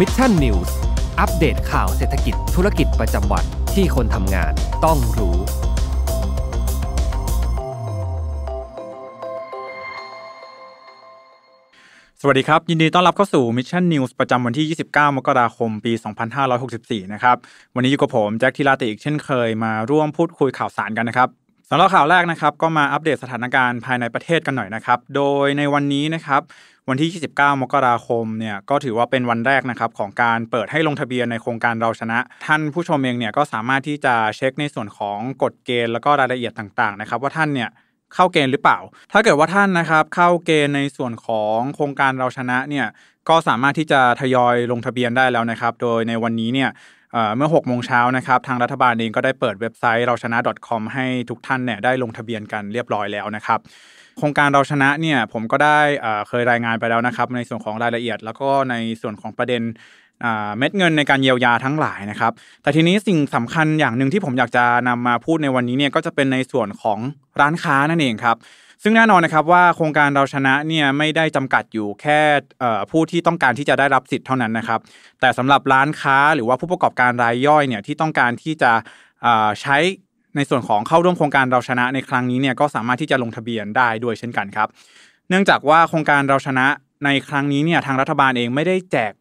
มิชชั่นนิวส์อัปเดตข่าวเศรษฐกิจธุรกิจประจำวันที่คนทำงานต้องรู้ สวัสดีครับ ยินดีต้อนรับเข้าสู่ Mission News ประจำวันที่ 29 มกราคมปี 2564นะครับวันนี้อยู่กับผม แจ็คทีลาติอีกเช่นเคยมาร่วมพูดคุยข่าวสารกันนะครับสำหรับข่าวแรกนะครับ ก็มาอัปเดตสถานการณ์ภายในประเทศกันหน่อยนะครับ โดยในวันนี้นะครับวันที่ 29 มกราคม เนี่ยก็ถือว่าเป็นวันแรกนะครับ ของการเปิดให้ลงทะเบียนในโครงการเราชนะ ท่านผู้ชมเอง เนี่ยก็สามารถที่จะเช็คในส่วนของกฎเกณฑ์แล้วก็รายละเอียดต่างๆ นะครับ ว่าท่าน เนี่ยเข้าเกณฑ์หรือเปล่า ถ้าเกิดว่าท่านนะครับเข้าเกณฑ์ในส่วนของโครงการเราชนะ เนี่ย ก็สามารถที่จะทยอยลงทะเบียนได้แล้วนะครับ โดยในวันนี้ เนี่ยเมื่อ6โมงเช้านะครับ ทางรัฐบาลเองก็ได้เปิดเว็บไซต์เราชนะ .com ให้ทุกท่านเนี่ยได้ลงทะเบียนกันเรียบร้อยแล้วนะครับโครงการเราชนะเนี่ยผมก็ได้เคยรายงานไปแล้วนะครับในส่วนของรายละเอียด แล้วก็ในส่วนของประเด็นเม็ดเงินในการเยียวยาทั้งหลายนะครับ แต่ทีนี้สิ่งสำคัญอย่างหนึ่งที่ผมอยากจะนำมาพูดในวันนี้เนี่ยก็จะเป็นในส่วนของร้านค้านั่นเองครับซึ่งแน่นอนนะครับว่าโครงการเราชนะเนี่ยไม่ได้จำกัดอยู่แค่ผู้ที่ต้องการที่จะได้รับสิทธิ์เท่านั้นนะครับ แต่สำหรับร้านค้าหรือว่าผู้ประกอบการรายย่อยเนี่ยที่ต้องการที่จะใช้ในส่วนของเข้าร่วมโครงการเราชนะในครั้งนี้เนี่ยก็สามารถที่จะลงทะเบียนได้ด้วยเช่นกันครับ เนื่องจากว่าโครงการเราชนะในครั้งนี้เนี่ยทางรัฐบาลเองไม่ได้แจก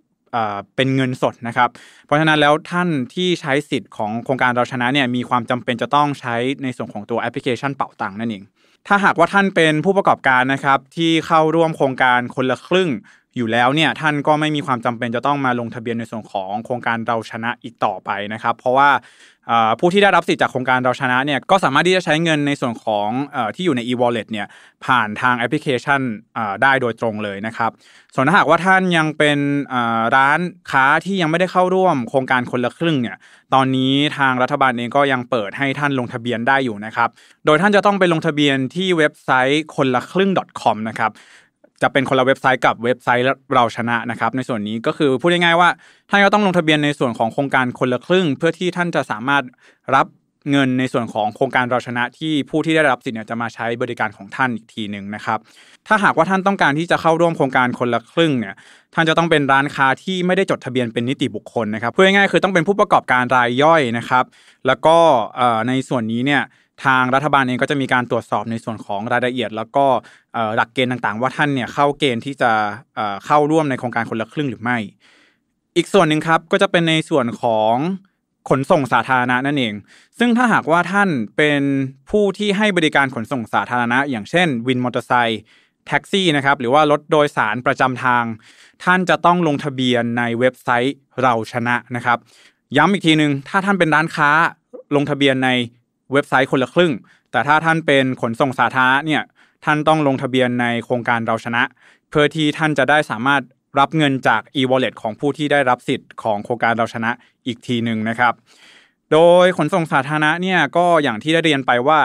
เป็นเงินสดนะครับ เพราะฉะนั้นแล้วท่านที่ใช้สิทธิ์ของโครงการเราชนะเนี่ยมีความจำเป็นจะต้องใช้ในส่วนของตัวแอปพลิเคชันเป่าตังค์นั่นเอง ถ้าหากว่าท่านเป็นผู้ประกอบการนะครับ ที่เข้าร่วมโครงการคนละครึ่งอยู่แล้วเนี่ยท่านก็ไม่มีความจำเป็นจะต้องมาลงทะเบียนในส่วนของโครงการเราชนะอีกต่อไปนะครับ เพราะว่าผู้ที่ได้รับสิทธิ์จากโครงการเราชนะเนี่ยก็สามารถที่จะใช้เงินในส่วนของที่อยู่ใน e-wallet เนี่ยผ่านทางแอปพลิเคชันได้โดยตรงเลยนะครับ ส่วนถ้าหากว่าท่านยังเป็นร้านค้าที่ยังไม่ได้เข้าร่วมโครงการคนละครึ่งเนี่ยตอนนี้ทางรัฐบาลเองก็ยังเปิดให้ท่านลงทะเบียนได้อยู่นะครับโดยท่านจะต้องไปลงทะเบียนที่เว็บไซต์คนละครึ่ง .com นะครับจะเป็นคนละเว็บไซต์กับเว็บไซต์เราชนะนะครับ ในส่วนนี้ก็คือพูดง่ายๆว่าท่านก็ต้องลงทะเบียนในส่วนของโครงการคนละครึ่ง เพื่อที่ท่านจะสามารถรับเงินในส่วนของโครงการเราชนะที่ผู้ที่ได้รับสิทธิ์เนี่ยจะมาใช้บริการของท่านอีกทีหนึ่งนะครับ ถ้าหากว่าท่านต้องการที่จะเข้าร่วมโครงการคนละครึ่งเนี่ยท่านจะต้องเป็นร้านค้าที่ไม่ได้จดทะเบียนเป็นนิติบุคคลนะครับพูดง่ายๆคือต้องเป็นผู้ประกอบการรายย่อยนะครับ แล้วก็ในส่วนนี้เนี่ยทางรัฐบาลเองก็จะมีการตรวจสอบในส่วนของรายละเอียด แล้วก็หลักเกณฑ์ต่างๆ ว่าท่านเนี่ยเข้าเกณฑ์ที่จะเข้าร่วมในโครงการคนละครึ่งหรือไม่ อีกส่วนหนึ่งครับก็จะเป็นในส่วนของขนส่งสาธารณะนั่นเอง ซึ่งถ้าหากว่าท่านเป็นผู้ที่ให้บริการขนส่งสาธารณะ อย่างเช่นวินมอเตอร์ไซค์แท็กซี่นะครับหรือว่ารถโดยสารประจำทาง ท่านจะต้องลงทะเบียนในเว็บไซต์เราชนะนะครับ ย้ำอีกทีหนึง่งถ้าท่านเป็นร้านค้าลงทะเบียนในเว็บไซต์คนละครึ่ง แต่ถ้าท่านเป็นขนส่งสาธารณะเนี่ย ท่านต้องลงทะเบียนในโครงการเราชนะ เพื่อที่ท่านจะได้สามารถรับเงินจาก e-wallet ของผู้ที่ได้รับสิทธิ์ของโครงการเราชนะอีกทีหนึ่งนะครับ โดยขนส่งสาธารณะเนี่ยก็อย่างที่ได้เรียนไปว่า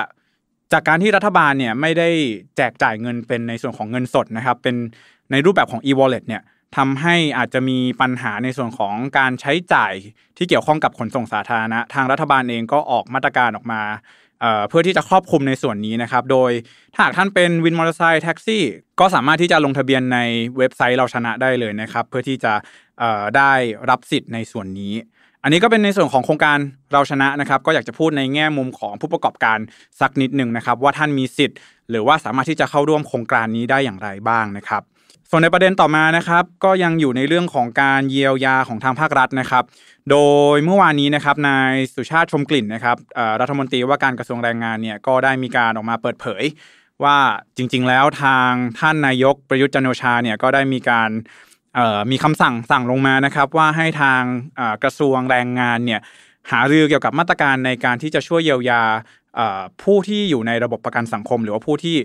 จากการที่รัฐบาลเนี่ยไม่ได้แจกจ่ายเงินเป็นในส่วนของเงินสดนะครับ เป็นในรูปแบบของ e-wallet เนี่ยทำให้อาจจะมีปัญหาในส่วนของการใช้จ่ายที่เกี่ยวข้องกับขนส่งสาธารณะ ทางรัฐบาลเองก็ออกมาตรการออกมา เพื่อที่จะครอบคลุมในส่วนนี้นะครับ โดยถ้าหากท่านเป็นวินมอเตอร์ไซค์แท็กซี่ก็สามารถที่จะลงทะเบียนในเว็บไซต์เราชนะได้เลยนะครับ เพื่อที่จะได้รับสิทธิ์ในส่วนนี้ อันนี้ก็เป็นในส่วนของโครงการเราชนะนะครับ ก็อยากจะพูดในแง่มุมของผู้ประกอบการสักนิดหนึ่งนะครับ ว่าท่านมีสิทธิ์ หรือว่าสามารถที่จะเข้าร่วมโครงการนี้ได้อย่างไรบ้างนะครับส่วนในประเด็นต่อมานะครับก็ยังอยู่ในเรื่องของการเยียวยาของทางภาครัฐนะครับ โดยเมื่อวานนี้นะครับนายสุชาติชมกลิ่นนะครับรัฐมนตรีว่าการกระทรวงแรงงานเนี่ยก็ได้มีการออกมาเปิดเผย ว่าจริง ๆแล้วทางท่านนายกประยุทธ์จันโอชาเนี่ยก็ได้มีการมีคำสั่งสั่งลงมานะครับ ว่าให้ทางกระทรวงแรงงานเนี่ยหารือเกี่ยวกับมาตรการในการที่จะช่วยเยียวยาผู้ที่อยู่ในระบบประกันสังคม หรือว่าผู้ที่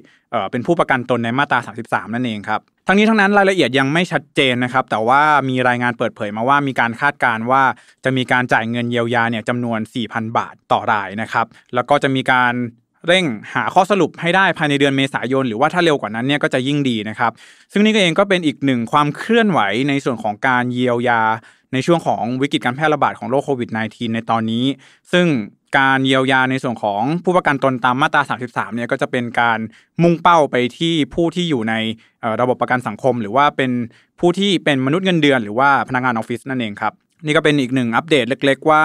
เป็นผู้ประกันตนในมาตรา33 นั่นเองครับทั้งนี้ทั้งนั้นรายละเอียดยังไม่ชัดเจนนะครับ แต่ว่ามีรายงานเปิดเผยมาว่ามีการคาดการณ์ว่าจะมีการจ่ายเงินเยียวยาเนี่ยจำนวน 4,000 บาทต่อรายนะครับ แล้วก็จะมีการเร่งหาข้อสรุปให้ได้ภายในเดือนเมษายน หรือว่าถ้าเร็วกว่านั้นเนี่ยก็จะยิ่งดีนะครับ ซึ่งนี่ก็เองก็เป็นอีกหนึ่งความเคลื่อนไหวในส่วนของการเยียวยาในช่วงของวิกฤตการแพร่ระบาดของโรคโควิด -19 ในตอนนี้ ซึ่งการเยียวยาในส่วนของผู้ประกันตนตามมาตรา33เนี่ยก็จะเป็นการมุ่งเป้าไปที่ผู้ที่อยู่ในระบบประกันสังคม หรือว่าเป็นผู้ที่เป็นมนุษย์เงินเดือนหรือว่าพนักงานออฟฟิศนั่นเองครับนี่ก็เป็นอีกหนึ่งอัปเดตเล็ก ๆ ว่า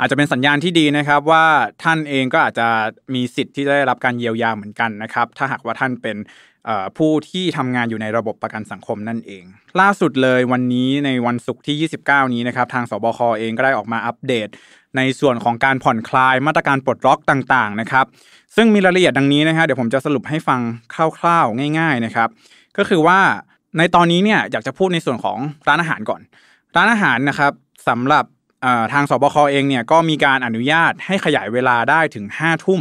อาจจะเป็นสัญญาณที่ดีนะครับ ว่าท่านเองก็อาจจะมีสิทธิ์ที่จะได้รับการเยียวยาเหมือนกันนะครับ ถ้าหากว่าท่านเป็นผู้ที่ทำงานอยู่ในระบบประกันสังคมนั่นเอง ล่าสุดเลยวันนี้ในวันศุกร์ที่ 29 นี้นะครับทางสบคเองก็ได้ออกมาอัปเดต ในส่วนของการผ่อนคลายมาตรการปลดล็อกต่างๆนะครับ ซึ่งมีรายละเอียดดังนี้นะครับเดี๋ยวผมจะสรุปให้ฟังคร่าว ๆง่ายๆนะครับ ก็คือว่าในตอนนี้เนี่ยอยากจะพูดในส่วนของร้านอาหารก่อน ร้านอาหารนะครับสำหรับทางสบคเองเนี่ยก็มีการอนุญาตให้ขยายเวลาได้ถึง5ทุ่ม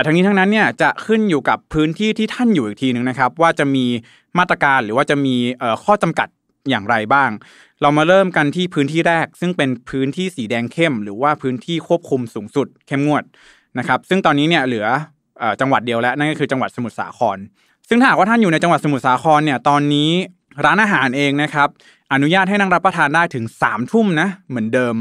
แต่ทั้งนี้ทั้งนั้นเนี่ยจะขึ้นอยู่กับพื้นที่ที่ท่านอยู่อีกทีหนึ่งนะครับว่าจะมีมาตรการหรือว่าจะมีข้อจำกัดอย่างไรบ้าง เรามาเริ่มกันที่พื้นที่แรก ซึ่งเป็นพื้นที่สีแดงเข้ม หรือว่าพื้นที่ควบคุมสูงสุดเข้มงวดนะครับซึ่งตอนนี้เนี่ยเหลือจังหวัดเดียวแล้วนั่นก็คือจังหวัดสมุทรสาคร ซึ่งถ้าหากว่าท่านอยู่ในจังหวัดสมุทรสาครเนี่ยตอนนี้ร้านอาหารเองนะครับอนุญาตให้นั่งรับประทานได้ถึง3ามทุ่มนะเหมือนเดิม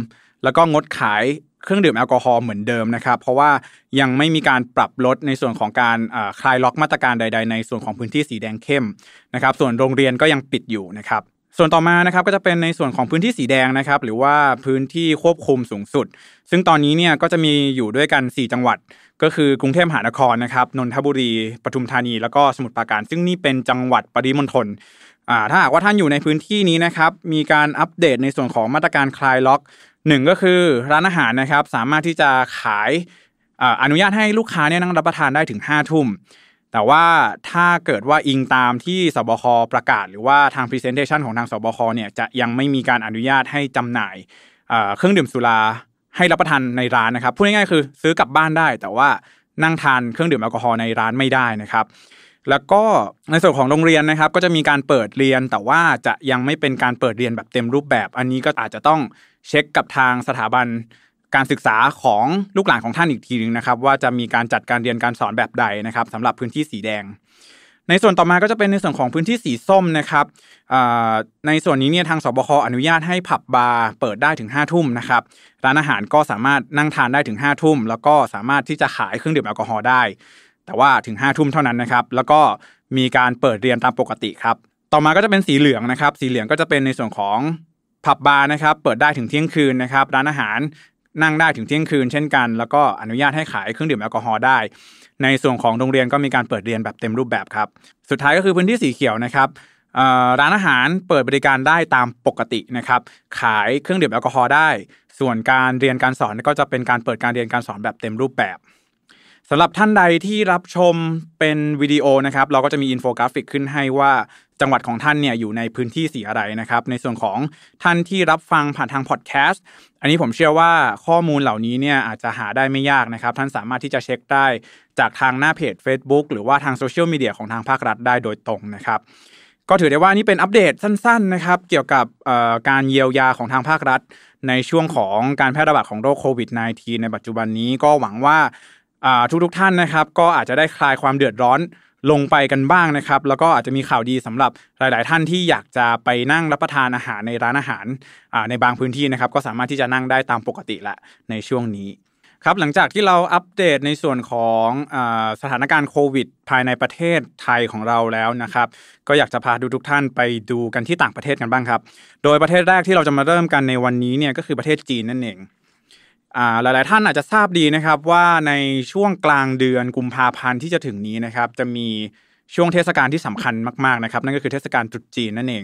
แล้วก็งดขายเครื่องดื่มแอลกอฮอล์เหมือนเดิมนะครับเพราะว่ายังไม่มีการปรับลดในส่วนของการคลายล็อกมาตรการใด ๆ ในส่วนของพื้นที่สีแดงเข้มนะครับส่วนโรงเรียนก็ยังปิดอยู่นะครับส่วนต่อมานะครับก็จะเป็นในส่วนของพื้นที่สีแดงนะครับหรือว่าพื้นที่ควบคุมสูงสุด ซึ่งตอนนี้เนี่ยก็จะมีอยู่ด้วยกัน 4 จังหวัด ก็คือกรุงเทพมหานครนะครับนนทบุรีปทุมธานี แล้วก็สมุทรปราการ ซึ่งนี่เป็นจังหวัดปริมณฑลถ้าหากว่าท่านอยู่ในพื้นที่นี้นะครับมีการอัปเดตในส่วนของมาตรการคลายล็อกหนึ่งก็คือร้านอาหารนะครับสามารถที่จะขายอนุญาตให้ลูกค้าเนี่ยนั่งรับประทานได้ถึง5้าทุ่มแต่ว่าถ้าเกิดว่าอิงตามที่สบคประกาศ หรือว่าทางพรีเซนเทชันของทางสบคเนี่ยจะยังไม่มีการอนุญาตให้จำหน่ายเครื่องดื่มสุราให้รับประทานในร้านนะครับ พูดง่ายๆคือซื้อกลับบ้านได้ แต่ว่านั่งทานเครื่องดื่มแอลกอฮอล์ในร้านไม่ได้นะครับแล้วก็ในส่วนของโรงเรียนนะครับ ก็จะมีการเปิดเรียน แต่ว่าจะยังไม่เป็นการเปิดเรียนแบบเต็มรูปแบบ อันนี้ก็อาจจะต้องเช็ค กับทางสถาบันการศึกษาของลูกหลานของท่านอีกทีหนึ่งนะครับ ว่าจะมีการจัดการเรียนการสอนแบบใดนะครับสำหรับพื้นที่สีแดง ในส่วนต่อมาก็จะเป็นในส่วนของพื้นที่สีส้มนะครับในส่วนนี้เนี่ยทางสบคอนุญาตให้ผับบาร์เปิดได้ถึง5้าทุ่มนะครับร้านอาหารก็สามารถนั่งทานได้ถึง5้าทุ่มแล้วก็สามารถที่จะขายเครื่องดื่มแอลกอฮอล์ได้แต่ว่าถึง5้าทุ่มเท่านั้นนะครับ แล้วก็มีการเปิดเรียนตามปกติครับ ต่อมาก็จะเป็นสีเหลืองนะครับ สีเหลืองก็จะเป็นในส่วนของผับบาร์นะครับ เปิดได้ถึงเที่ยงคืนนะครับ ร้านอาหารนั่งได้ถึงเที่ยงคืน เช่นกัน แล้วก็อนุญาตให้ขายเครื่องดื่มแอลกอฮอล์ได้ ในส่วนของโรงเรียนก็มีการเปิดเรียนแบบเต็มรูปแบบครับ สุดท้ายก็คือพื้นที่สีเขียวนะครับ ร้านอาหารเปิดบริการได้ตามปกตินะครับ ขายเครื่องดื่มแอลกอฮอล์ได้ ส่วนการเรียนการสอนก็จะเป็นการเปิดการเรียนการสอนแบบเต็มรูปแบบสำหรับท่านใดที่รับชมเป็นวิดีโอนะครับ เราก็จะมีอินโฟกราฟิกขึ้นให้ว่าจังหวัดของท่านเนี่ยอยู่ในพื้นที่สีอะไรนะครับ ในส่วนของท่านที่รับฟังผ่านทางพอดแคสต์ อันนี้ผมเชื่อว่าข้อมูลเหล่านี้เนี่ยอาจจะหาได้ไม่ยากนะครับ ท่านสามารถที่จะเช็คได้จากทางหน้าเพจ Facebook หรือว่าทางโซเชียลมีเดียของทางภาครัฐได้โดยตรงนะครับก็ถือได้ว่านี่เป็นอัปเดตสั้น ๆ นะครับ เกี่ยวกับการเยียวยาของทางภาครัฐ ในช่วงของการแพร่ระบาดของโรคโควิด -19 ในปัจจุบันนี้ก็หวังว่าทุกทุกท่านนะครับ ก็อาจจะได้คลายความเดือดร้อนลงไปกันบ้างนะครับแล้วก็อาจจะมีข่าวดีสำหรับหลายๆท่านที่อยากจะไปนั่งรับประทานอาหารในร้านอาหารในบางพื้นที่นะครับก็สามารถที่จะนั่งได้ตามปกติละในช่วงนี้ครับหลังจากที่เราอัปเดตในส่วนของอสถานการณ์โควิด ภายในประเทศไทยของเราแล้วนะครับก็อยากจะพาดูทุกท่านไปดูกันที่ต่างประเทศกันบ้างครับ โดยประเทศแรกที่เราจะมาเริ่มกันในวันนี้เนี่ยก็คือประเทศจีนนั่นเองหลายๆท่านอาจจะทราบดีนะครับ ว่าในช่วงกลางเดือนกุมภาพันธ์ที่จะถึงนี้นะครับ จะมีช่วงเทศกาลที่สำคัญมากๆนะครับนั่นก็คือเทศกาลจุดจีนนั่นเอง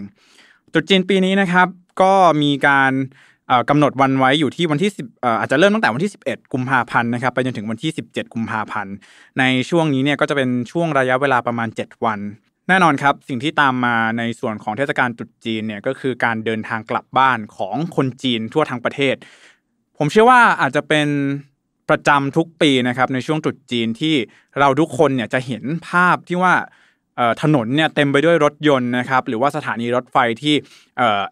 จุดจีนปีนี้นะครับ ก็มีการกำหนดวันไว้อยู่ที่วันที่สิบอาจจะเริ่มตั้งแต่วันที่11กุมภาพันธ์นะครับไปจนถึงวันที่17กุมภาพันธ์ในช่วงนี้เนี่ยก็จะเป็นช่วงระยะเวลาประมาณ 7 วัน แน่นอนครับ สิ่งที่ตามมาในส่วนของเทศกาลจุดจีนเนี่ยก็คือการเดินทางกลับบ้านของคนจีนทั่วทั้งประเทศผมเชื่อว่าอาจจะเป็นประจำทุกปีนะครับในช่วงจุดจีนที่เราทุกคนเนี่ยจะเห็นภาพที่ว่าถนนเนี่ยเต็มไปด้วยรถยนต์นะครับ หรือว่าสถานีรถไฟที่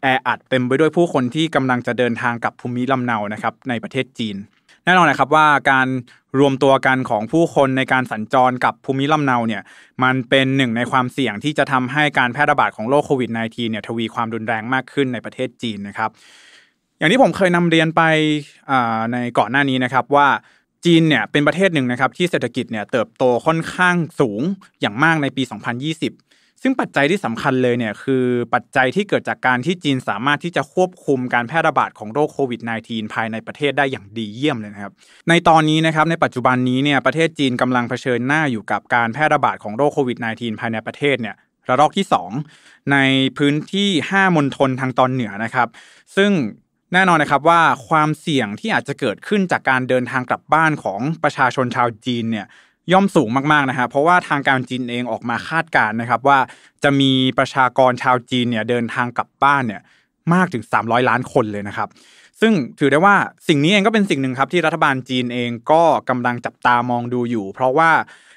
แออัดเต็มไปด้วยผู้คนที่กำลังจะเดินทางกลับภูมิลำเนานะครับในประเทศจีนแน่นอนนะครับว่าการรวมตัวกันของผู้คนในการสัญจรกับภูมิลำเนาเนี่ยมันเป็นหนึ่งในความเสี่ยงที่จะทำให้การแพร่ระบาดของโรคโควิด -19 เนี่ยทวีความรุนแรงมากขึ้นในประเทศจีนนะครับอย่างที่ผมเคยนำเรียนไปในก่อนหน้านี้นะครับว่าจีนเนี่ยเป็นประเทศหนึ่งนะครับที่เศรษฐกิจเนี่ยเติบโตค่อนข้างสูงอย่างมากในปี 2020 ซึ่งปัจจัยที่สำคัญเลยเนี่ยคือปัจจัยที่เกิดจากการที่จีนสามารถที่จะควบคุมการแพร่ระบาดของโรคโควิด -19 ภายในประเทศได้อย่างดีเยี่ยมเลยนะครับ ในตอนนี้นะครับในปัจจุบันนี้เนี่ยประเทศจีนกำลังเผชิญหน้าอยู่กับการแพร่ระบาดของโรคโควิด -19 ภายในประเทศเนี่ยระลอกที่2ในพื้นที่5มณฑลทางตอนเหนือนะครับ ซึ่งแน่นอนนะครับว่าความเสี่ยงที่อาจจะเกิดขึ้นจากการเดินทางกลับบ้านของประชาชนชาวจีนเนี่ยย่อมสูงมากๆนะฮะเพราะว่าทางการจีนเองออกมาคาดการณ์นะครับว่า จะมีประชากรชาวจีนเนี่ยเดินทางกลับบ้านเนี่ยมากถึง 300 ล้านคนเลยนะครับซึ่งถือได้ว่าสิ่งนี้เองก็เป็นสิ่งหนึ่งครับที่รัฐบาลจีนเองก็กำลังจับตามองดูอยู่ เพราะว่า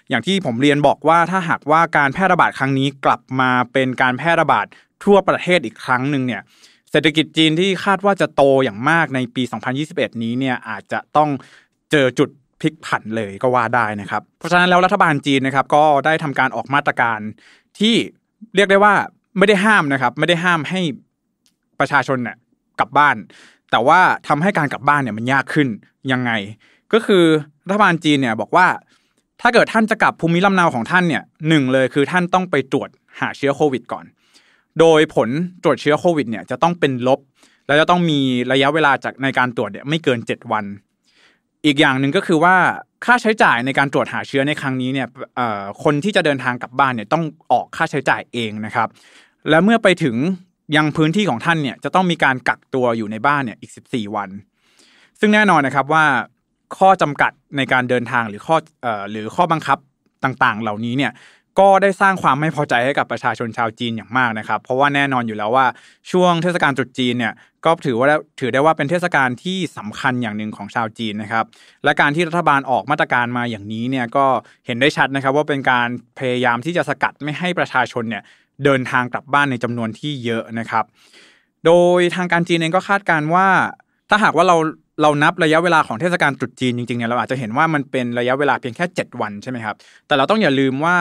อย่างที่ผมเรียนบอกว่าถ้าหากว่าการแพร่ระบาดครั้งนี้กลับมาเป็นการแพร่ระบาดทั่วประเทศอีกครั้งหนึ่งเนี่ยเศรษฐกิจจีนที่คาดว่าจะโตอย่างมากในปี 2021 นี้เนี่ยอาจจะต้องเจอจุดพลิกผันเลยก็ว่าได้นะครับ เพราะฉะนั้นแล้วรัฐบาลจีนนะครับก็ได้ทำการออกมาตรการที่เรียกได้ว่าไม่ได้ห้ามนะครับ ไม่ได้ห้ามให้ประชาชนเนี่ยกลับบ้าน แต่ว่าทำให้การกลับบ้านเนี่ยมันยากขึ้น ยังไง ก็คือรัฐบาลจีนเนี่ยบอกว่า ถ้าเกิดท่านจะกลับภูมิลำเนาของท่านเนี่ยหนึ่งเลย คือท่านต้องไปตรวจหาเชื้อโควิด ก่อนโดยผลตรวจเชื้อโควิดเนี่ยจะต้องเป็นลบ และจะต้องมีระยะเวลาจากในการตรวจเนี่ยไม่เกิน 7 วัน อีกอย่างหนึ่งก็คือว่าค่าใช้จ่ายในการตรวจหาเชื้อในครั้งนี้เนี่ยคนที่จะเดินทางกลับบ้านเนี่ยต้องออกค่าใช้จ่ายเองนะครับ และเมื่อไปถึงยังพื้นที่ของท่านเนี่ยจะต้องมีการกักตัวอยู่ในบ้านเนี่ยอีก 14 วัน ซึ่งแน่นอนนะครับว่าข้อจำกัดในการเดินทางหรือข้ออหรือข้อบังคับต่างๆ เหล่านี้เนี่ยก็ได้สร้างความไม่พอใจให้กับประชาชนชาวจีนอย่างมากนะครับ เพราะว่าแน่นอนอยู่แล้วว่าช่วงเทศกาลจุดจีนเนี่ยก็ถือว่าถือได้ว่าเป็นเทศกาลที่สำคัญอย่างหนึ่งของชาวจีนนะครับ และการที่รัฐบาลออกมาตรการมาอย่างนี้เนี่ยก็เห็นได้ชัดนะครับว่าเป็นการพยายามที่จะสกัดไม่ให้ประชาชนเนี่ยเดินทางกลับบ้านในจำนวนที่เยอะนะครับ โดยทางการจีนเองก็คาดการว่า ถ้าหากว่าเราเรานับระยะเวลาของเทศกาลจุดจีนจริงๆเนี่ยเราอาจจะเห็นว่ามันเป็นระยะเวลาเพียงแค่ 7 วันใช่ไหมครับแต่เราต้องอย่าลืมว่า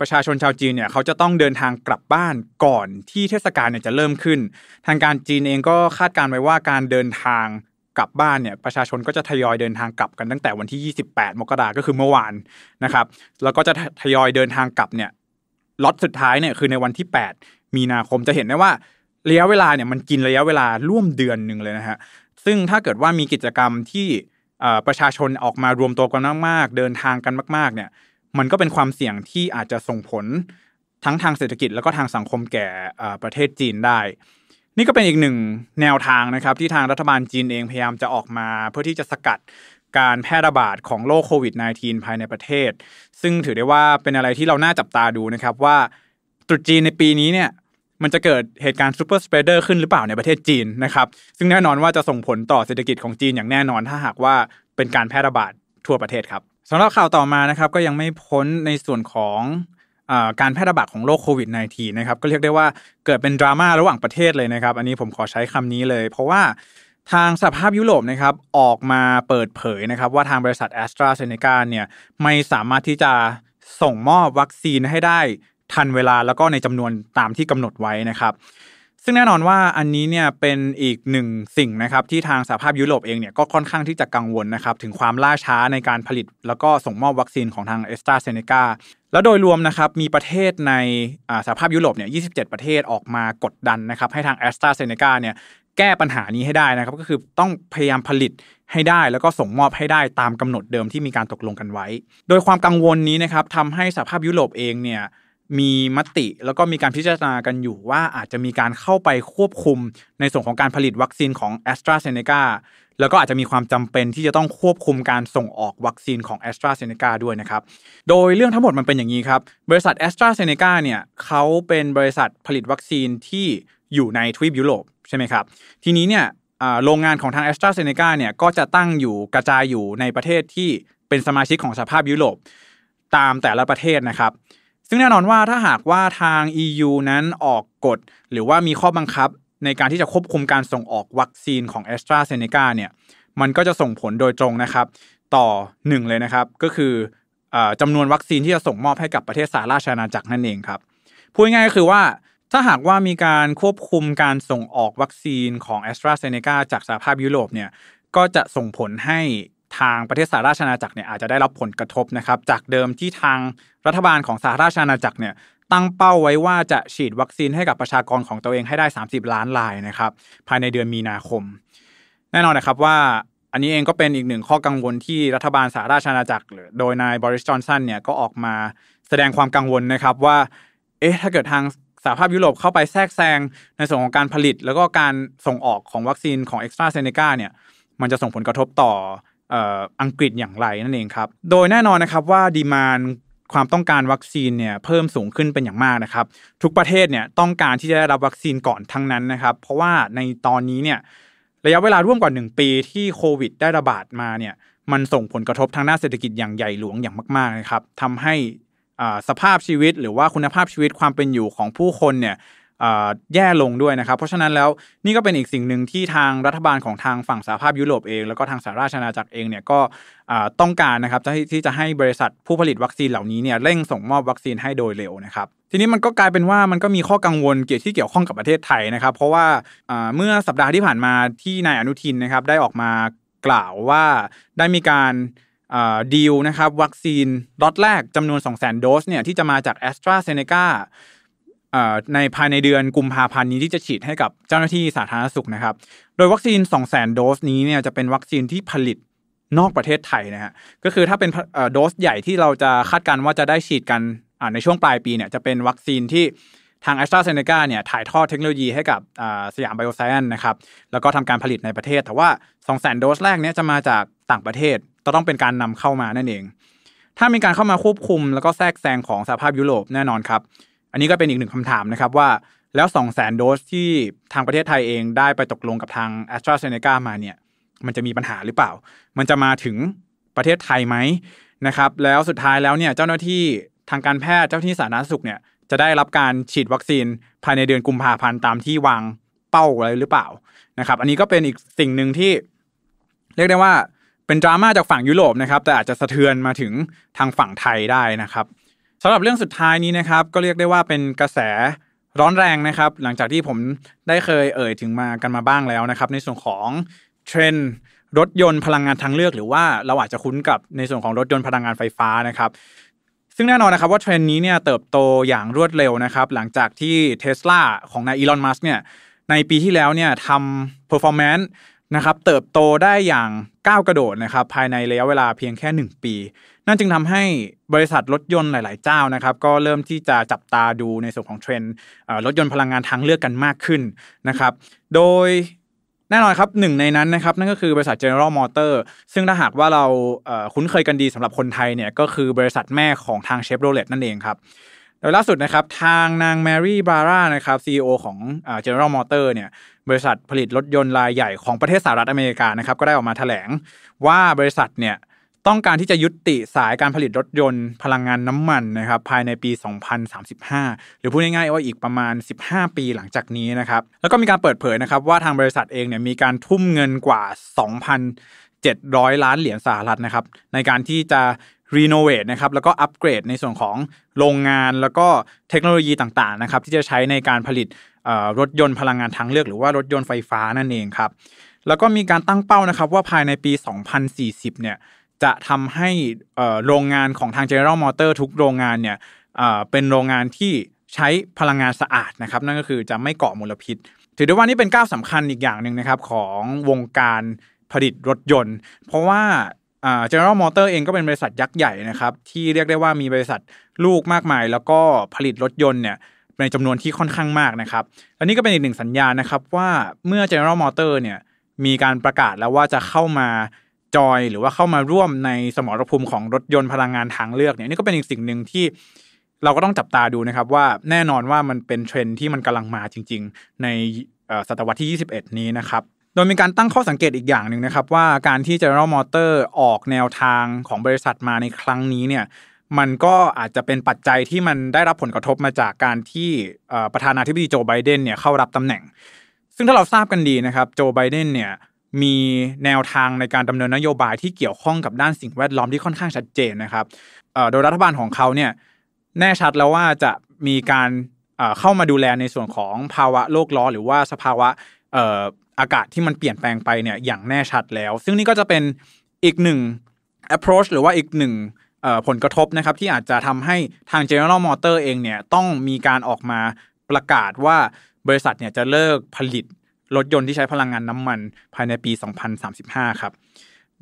ประชาชนชาวจีนเนี่ยเขาจะต้องเดินทางกลับบ้านก่อนที่เทศกาลเนี่ยจะเริ่มขึ้น ทางการจีนเองก็คาดการไว้ว่าการเดินทางกลับบ้านเนี่ยประชาชนก็จะทยอยเดินทางกลับกันตั้งแต่วันที่ 28มกราก็คือเมื่อวานนะครับ แล้วก็จะทยอยเดินทางกลับเนี่ยล็อตสุดท้ายเนี่ยคือในวันที่ 8 มีนาคม จะเห็นได้ว่าระยะเวลาเนี่ยมันกินระยะเวลาร่วมเดือนหนึ่งเลยนะฮะ ซึ่งถ้าเกิดว่ามีกิจกรรมที่ประชาชนออกมารวมตัวกันมาก ๆ เดินทางกันมาก ๆ เนี่ยมันก็เป็นความเสี่ยงที่อาจจะส่งผลทั้งทางเศรษฐกิจแล้วก็ทางสังคมแก่ประเทศจีนได้ นี่ก็เป็นอีกหนึ่งแนวทางนะครับ ที่ทางรัฐบาลจีนเองพยายามจะออกมา เพื่อที่จะสกัดการแพร่ระบาดของโรคโควิด -19 ภายในประเทศ ซึ่งถือได้ว่าเป็นอะไรที่เราน่าจับตาดูนะครับว่า ตรุษจีนในปีนี้เนี่ยมันจะเกิดเหตุการณ์ซูเปอร์สเปเดอร์ขึ้นหรือเปล่าในประเทศจีนนะครับ ซึ่งแน่นอนว่าจะส่งผลต่อเศรษฐกิจของจีนอย่างแน่นอน ถ้าหากว่าเป็นการแพร่ระบาดทั่วประเทศครับสำหรับข่าวต่อมานะครับ ก็ยังไม่พ้นในส่วนของการแพร่ระบาดของโรคโควิด -19 นะครับ ก็เรียกได้ว่าเกิดเป็นดราม่าระหว่างประเทศเลยนะครับ อันนี้ผมขอใช้คำนี้เลย เพราะว่าทางสภาพยุโรปนะครับ ออกมาเปิดเผยนะครับ ว่าทางบริษัทแอสตราเซเนกาเนี่ยไม่สามารถที่จะส่งมอบวัคซีนให้ได้ทันเวลาแล้วก็ในจำนวนตามที่กำหนดไว้นะครับซึ่งแน่นอนว่าอันนี้เนี่ยเป็นอีกหนึ่งสิ่งนะครับที่ทางสหภาพยุโรปเองเนี่ยก็ค่อนข้างที่จะกังวลนะครับถึงความล่าช้าในการผลิต แล้วก็ส่งมอบวัคซีนของทางเอสตราเซเนกาแล้วโดยรวมนะครับมีประเทศในสหภาพยุโรปเนี่ย27 ประเทศออกมากดดันนะครับให้ทางแอสตราเซเนกาเนี่ยแก้ปัญหานี้ให้ได้นะครับ ก็คือต้องพยายามผลิตให้ได้แล้วก็ส่งมอบให้ได้ตามกำหนดเดิมที่มีการตกลงกันไว้ โดยความกังวลนี้นะครับทำให้สหภาพยุโรปเองเนี่ยมีมติแล้วก็มีการพิจารณากันอยู่ว่าอาจจะมีการเข้าไปควบคุมในส่วนของการผลิตวัคซีนของ a s t r a z เซ e c a แล้วก็อาจจะมีความจำเป็นที่จะต้องควบคุมการส่งออกวัคซีนของ a s t r a z เซ e c a ด้วยนะครับ โดยเรื่องทั้งหมดมันเป็นอย่างนี้ครับ บริษัท a s t r a z เซ e c a เนี่ยเขาเป็นบริษัทผลิตวัคซีนที่อยู่ในทวีปยุโรปใช่ไหมครับ ทีนี้เนี่ยโรงงานของทาง a s t r a z เซ e c a เนี่ยก็จะตั้งอยู่กระจายอยู่ในประเทศที่เป็นสมาชิกของสหภาพยุโรปตามแต่ละประเทศนะครับซึ่งแน่นอนว่าถ้าหากว่าทาง EU นั้นออกกฎหรือว่ามีข้อบังคับในการที่จะควบคุมการส่งออกวัคซีนของแอสตราเซเนกาเนี่ยมันก็จะส่งผลโดยตรงนะครับ ต่อหนึ่งเลยนะครับก็คือจำนวนวัคซีนที่จะส่งมอบให้กับประเทศสหราชอาณาจักรนั่นเองครับพูดง่ายก็คือว่าถ้าหากว่ามีการควบคุมการส่งออกวัคซีนของแอสตราเซเนกาจากสหภาพยุโรปเนี่ยก็จะส่งผลให้ทางประเทศสหราชอาณาจักรเนี่ยอาจจะได้รับผลกระทบนะครับ จากเดิมที่ทางรัฐบาลของสหราชอาณาจักรเนี่ยตั้งเป้าไว้ว่าจะฉีดวัคซีนให้กับประชากรของตัวเองให้ได้ 30 ล้านรายนะครับ ภายในเดือนมีนาคม แน่นอนนะครับว่าอันนี้เองก็เป็นอีกหนึ่งข้อกังวลที่รัฐบาลสหราชอาณาจักรโดยนายบริสจอนสันเนี่ยก็ออกมาแสดงความกังวลนะครับว่าเอ๊ะถ้าเกิดทางสหภาพยุโรปเข้าไปแทรกแซงในส่วนของการผลิต แล้วก็การส่งออกของวัคซีนของเอ็กซ์ตราเซเนกาเนี่ยมันจะส่งผลกระทบต่ออังกฤษอย่างไรนั่นเองครับโดยแน่นอนนะครับว่าดีมานความต้องการวัคซีนเนี่ยเพิ่มสูงขึ้นเป็นอย่างมากนะครับ ทุกประเทศเนี่ยต้องการที่จะได้รับวัคซีนก่อนทั้งนั้นนะครับ เพราะว่าในตอนนี้เนี่ยระยะเวลาร่วมกว่า 1 ปีที่โควิดได้ระบาดมาเนี่ยมันส่งผลกระทบทางด้านเศรษฐกิจอย่างใหญ่หลวงอย่างมากๆนะครับทำให้สภาพชีวิตหรือว่าคุณภาพชีวิตความเป็นอยู่ของผู้คนเนี่ยแย่ลงด้วยนะครับเพราะฉะนั้นแล้ว นี่ก็เป็นอีกสิ่งหนึ่งที่ทางรัฐบาลของทางฝั่งสหภาพยุโรปเอง แล้วก็ทางสหราชอาณาจักรเองเนี่ยก็ต้องการนะครับที่จะให้บริษัทผู้ผลิตวัคซีนเหล่านี้เนี่ยเร่งส่งมอบวัคซีนให้โดยเร็วนะครับทีนี้มันก็กลายเป็นว่ามันก็มีข้อกังวล เกี่ยวที่เกี่ยวข้องกับประเทศไทยนะครับเพราะว่าเมื่อสัปดาห์ที่ผ่านมาที่นายอนุทินนะครับได้ออกมากล่าวว่าได้มีการดีลนะครับวัคซีนล็อตแรกจำนวน2 0 0 0 0 0โดสเนี่ยที่จะมาจากแอสตราเซเนกาในภายในเดือนกุมภาพันธ์นี้ที่จะฉีดให้กับเจ้าหน้าที่สาธารณสุขนะครับ โดยวัคซีน 2 0 0 0 0โดสนี้เนี่ยจะเป็นวัคซีนที่ผลิตนอกประเทศไทยนะฮะ ก็คือถ้าเป็นโดสใหญ่ที่เราจะคาดการณ์ว่าจะได้ฉีดกันในช่วงปลายปีเนี่ยจะเป็นวัคซีนที่ทาง a s t r a z เซ e c a เนี่ยถ่ายทอดเทคโนโลยีให้กับสยามไบโอไซนอนนะครับ แล้วก็ทำการผลิตในประเทศ แต่ว่า2 0 0 0 0 0โดสแรกเนี่ยจะมาจากต่างประเทศ ต้องเป็นการนำเข้ามานั่นเอง ถ้ามีการเข้ามาควบคุมแล้วก็แทรกแซงของสหภาพยุโรปแน่นอนครับอันนี้ก็เป็นอีกหนึ่งคำถามนะครับว่าแล้ว2 0 0 0 0นโดสที่ทางประเทศไทยเองได้ไปตกลงกับทาง a s t r a z เซ e c a มาเนี่ย มันจะมีปัญหาหรือเปล่า มันจะมาถึงประเทศไทยไหมนะครับ แล้วสุดท้ายแล้วเนี่ยเจ้าหน้าที่ทางการแพทย์เจ้าหน้าที่สาธารณสุขเนี่ยจะได้รับการฉีดวัคซีน ภายในเดือนกุมภาพันธ์ตามที่วางเป้าอะไรหรือเปล่านะครับ อันนี้ก็เป็นอีกสิ่งหนึ่งที่ เรียกได้ว่า เป็นดราม่าจากฝั่งยุโรปนะครับแต่อาจจะสะเทือนมาถึงทางฝั่งไทยได้นะครับสำหรับเรื่องสุดท้ายนี้นะครับก็เรียกได้ว่าเป็นกระแสร้อนแรงนะครับหลังจากที่ผมได้เคยเอ่ยถึงมากันมาบ้างแล้วนะครับในส่วนของเทรนรถยนต์พลังงานทางเลือก หรือว่าเราอาจจะคุ้นกับในส่วนของรถยนต์พลังงานไฟฟ้านะครับซึ่งแน่นอนนะครับว่าเทรนนี้เนี่ยเติบโตอย่างรวดเร็วนะครับหลังจากที่เท s l a ของนายอีลอนมัสเนี่ยในปีที่แล้วเนี่ยทำเพอร์ฟอร์แมนซ์นะครับเติบโตได้อย่างก้าวกระโดดนะครับภายในระยะเวลาเพียงแค่ 1 ปี นั่นจึงทำให้บริษัทรถยนต์หลาย ๆ เจ้านะครับก็เริ่มที่จะจับตาดูในส่วนของเทรนด์รถยนต์พลังงานทางเลือกกันมากขึ้นนะครับโดยแน่นอนครับหนึ่งในนั้นนะครับนั่นก็คือบริษัท General Motor ซึ่งถ้าหากว่าเราคุ้นเคยกันดีสำหรับคนไทยเนี่ยก็คือบริษัทแม่ของทางเชฟโรเลตนั่นเองครับโดยล่าสุดนะครับทางนางแมรี่บาร่านะครับซีอของ General Motor เนี่ยบริษัทผลิตรถยนต์รายใหญ่ของประเทศสหรัฐอเมริกานะครับก็ได้ออกมาแถลงว่าบริษัทเนี่ยต้องการที่จะยุติสายการผลิตรถยนต์พลังงานน้ำมันนะครับภายในปี 2035 หรือพูดง่ายๆว่าอีกประมาณ 15 ปีหลังจากนี้นะครับแล้วก็มีการเปิดเผยนะครับว่าทางบริษัทเองเนี่ยมีการทุ่มเงินกว่า 2,700 ล้านเหรียญสหรัฐนะครับในการที่จะรีโนเวทนะครับแล้วก็อัปเกรดในส่วนของโรงงานแล้วก็เทคโนโลยีต่างๆนะครับที่จะใช้ในการผลิตรถยนต์พลังงานทางเลือกหรือว่ารถยนต์ไฟฟ้านั่นเองครับแล้วก็มีการตั้งเป้านะครับว่าภายในปี 2040เนี่ยจะทำให้โรงงานของทาง General Motor ทุกโรงงานเนี่ยเป็นโรงงานที่ใช้พลังงานสะอาดนะครับนั่นก็คือจะไม่เกาะมลพิษ ถือได้ว่านี่เป็นก้าวสำคัญอีกอย่างหนึ่งนะครับของวงการผลิตรถยนต์ เพราะว่า General Motor เองก็เป็นบริษัทยักษ์ใหญ่นะครับที่เรียกได้ว่ามีบริษัทลูกมากมาย แล้วก็ผลิตรถยนต์เนี่ยในจำนวนที่ค่อนข้างมากนะครับ แลนนี่ก็เป็นอีกหนึ่งสัญญาณนะครับ ว่าเมื่อ General Motor เนี่ยมีการประกาศแล้วว่าจะเข้ามาจอยหรือว่าเข้ามาร่วมในสมรภูมิของรถยนต์พลังงานทางเลือกเนี่ยนี่ก็เป็นอีกสิ่งหนึ่งที่เราก็ต้องจับตาดูนะครับ ว่าแน่นอนว่ามันเป็นเทรนที่มันกำลังมาจริงๆในศตวรรษที่ 21 นี้นะครับโดยมีการตั้งข้อสังเกตอีกอย่างหนึ่งนะครับว่าการที่ General Motor ออกแนวทางของบริษัทมาในครั้งนี้เนี่ยมันก็อาจจะเป็นปัจจัยที่มันได้รับผลกระทบมาจากการที่ประธานาธิบดีโจไบเดนเนี่ยเข้ารับตำแหน่ง ซึ่งถ้าเราทราบกันดีนะครับโจไบเดนเนี่ยมีแนวทางในการดำเนินนโยบายที่เกี่ยวข้องกับด้านสิ่งแวดล้อมที่ค่อนข้างชัดเจนนะครับโดยรัฐบาลของเขาเนี่ยแน่ชัดแล้วว่าจะมีการเข้ามาดูแลในส่วนของภาวะโลกร้อนหรือว่าสภาวะอากาศที่มันเปลี่ยนแปลงไปเนี่ยอย่างแน่ชัดแล้ว ซึ่งนี่ก็จะเป็นอีกหนึ่ง approach หรือว่าอีกหนึ่งผลกระทบนะครับที่อาจจะทำให้ทาง General Motor เองเนี่ยต้องมีการออกมาประกาศว่าบริษัทเนี่ยจะเลิกผลิตรถยนต์ที่ใช้พลังงานน้ำมันภายในปี 2035 ครับ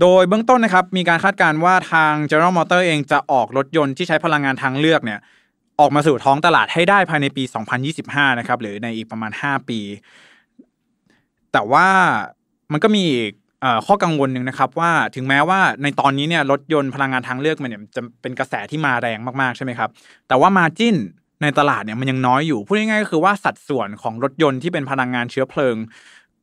โดยเบื้องต้นนะครับมีการคาดการณ์ว่าทาง General Motor เองจะออกรถยนต์ที่ใช้พลังงานทางเลือกเนี่ยออกมาสู่ท้องตลาดให้ได้ภายในปี 2025 นะครับหรือในอีกประมาณ 5 ปี แต่ว่ามันก็มีอีกข้อกังวลหนึ่งนะครับว่าถึงแม้ว่าในตอนนี้เนี่ยรถยนต์พลังงานทางเลือกมันเนี่ยจะเป็นกระแสที่มาแรงมากๆใช่ไหมครับแต่ว่ามาจิ้นในตลาดเนี่ยมันยังน้อยอยู่พูดง่ายๆก็คือว่าสัดส่วนของรถยนต์ที่เป็นพลังงานเชื้อเพลิง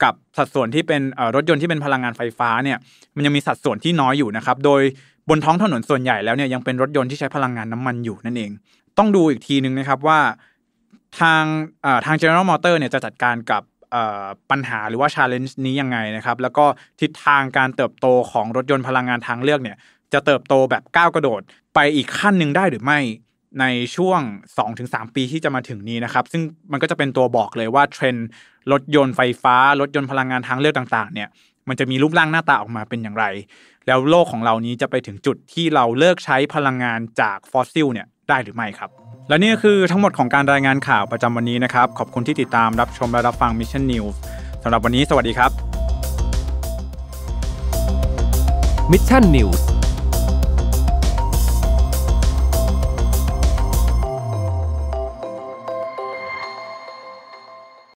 กับสัดส่วนที่เป็นรถยนต์ที่เป็นพลังงานไฟฟ้าเนี่ยมันยังมีสัดส่วนที่น้อยอยู่นะครับโดยบนท้องถนนส่วนใหญ่แล้วเนี่ยยังเป็นรถยนต์ที่ใช้พลังงานน้ำมันอยู่นั่นเอง ต้องดูอีกทีหนึ่งนะครับว่าทางทาง General Motor เนี่ยจะจัดการกับปัญหาหรือว่าชาเลนจ์นี้ยังไงนะครับ แล้วก็ทิศทางการเติบโตของรถยนต์พลังงานทางเลือกเนี่ย จะเติบโตแบบก้าวกระโดดไปอีกขั้นหนึ่งได้หรือไม่ในช่วง 2-3 ปีที่จะมาถึงนี้นะครับ ซึ่งมันก็จะเป็นตัวบอกเลยว่าเทรนด์รถยนต์ไฟฟ้า รถยนต์พลังงานทางเลือกต่างๆ เนี่ยมันจะมีรูปร่างหน้าตาออกมาเป็นอย่างไร แล้วโลกของเรานี้จะไปถึงจุดที่เราเลิกใช้พลังงานจากฟอสซิลเนี่ยได้หรือไม่ครับและนี่คือทั้งหมดของการรายงานข่าวประจำวันนี้นะครับ ขอบคุณที่ติดตามรับชมและรับฟัง Mission News สำหรับวันนี้สวัสดีครับ Mission News